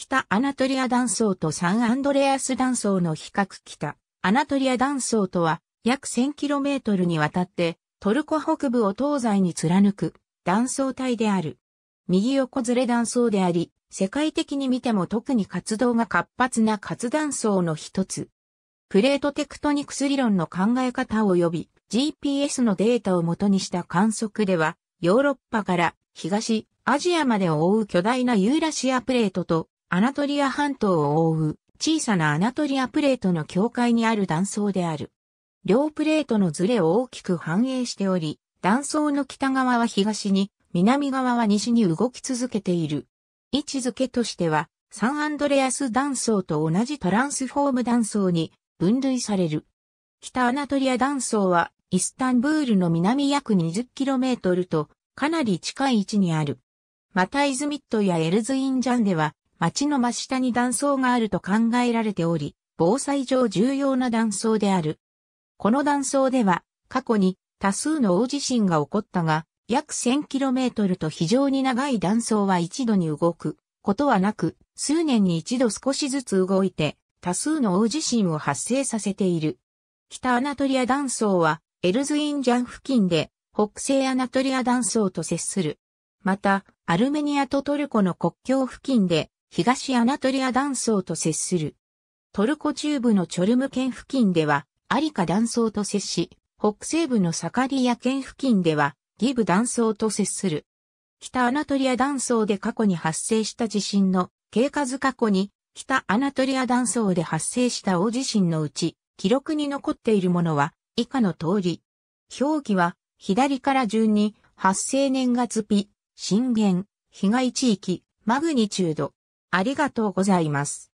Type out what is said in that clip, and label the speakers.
Speaker 1: 北アナトリア断層とサンアンドレアス断層の比較北アナトリア断層とは約 1000km にわたってトルコ北部を東西に貫く断層帯である。右横ずれ断層であり、世界的に見ても特に活動が活発な活断層の一つ。プレートテクトニクス理論の考え方及び GPS のデータをもとにした観測では、ヨーロッパから東アジアまでを覆う巨大なユーラシアプレートとアナトリア半島を覆う小さなアナトリアプレートの境界にある断層である。両プレートのズレを大きく反映しており、断層の北側は東に、南側は西に動き続けている。位置づけとしては、サンアンドレアス断層と同じトランスフォーム断層に分類される。北アナトリア断層は、イスタンブールの南約 20km と、かなり近い位置にある。またイズミットやエルズインジャンでは、町の真下に断層があると考えられており、防災上重要な断層である。この断層では、過去に多数の大地震が起こったが、約 1000km と非常に長い断層は一度に動くことはなく、数年に一度少しずつ動いて、多数の大地震を発生させている。北アナトリア断層は、エルズインジャン付近で、北西アナトリア断層と接する。また、アルメニアとトルコの国境付近で、東アナトリア断層と接する。トルコ中部のチョルム県付近では、アリカ断層と接し、北西部のサカリア県付近では、ギブ断層と接する。北アナトリア断層で過去に発生した地震の経過図過去に、北アナトリア断層で発生した大地震のうち、記録に残っているものは、以下の通り。表記は、左から順に、発生年月日、震源、被害地域、マグニチュード、ありがと
Speaker 2: うございます。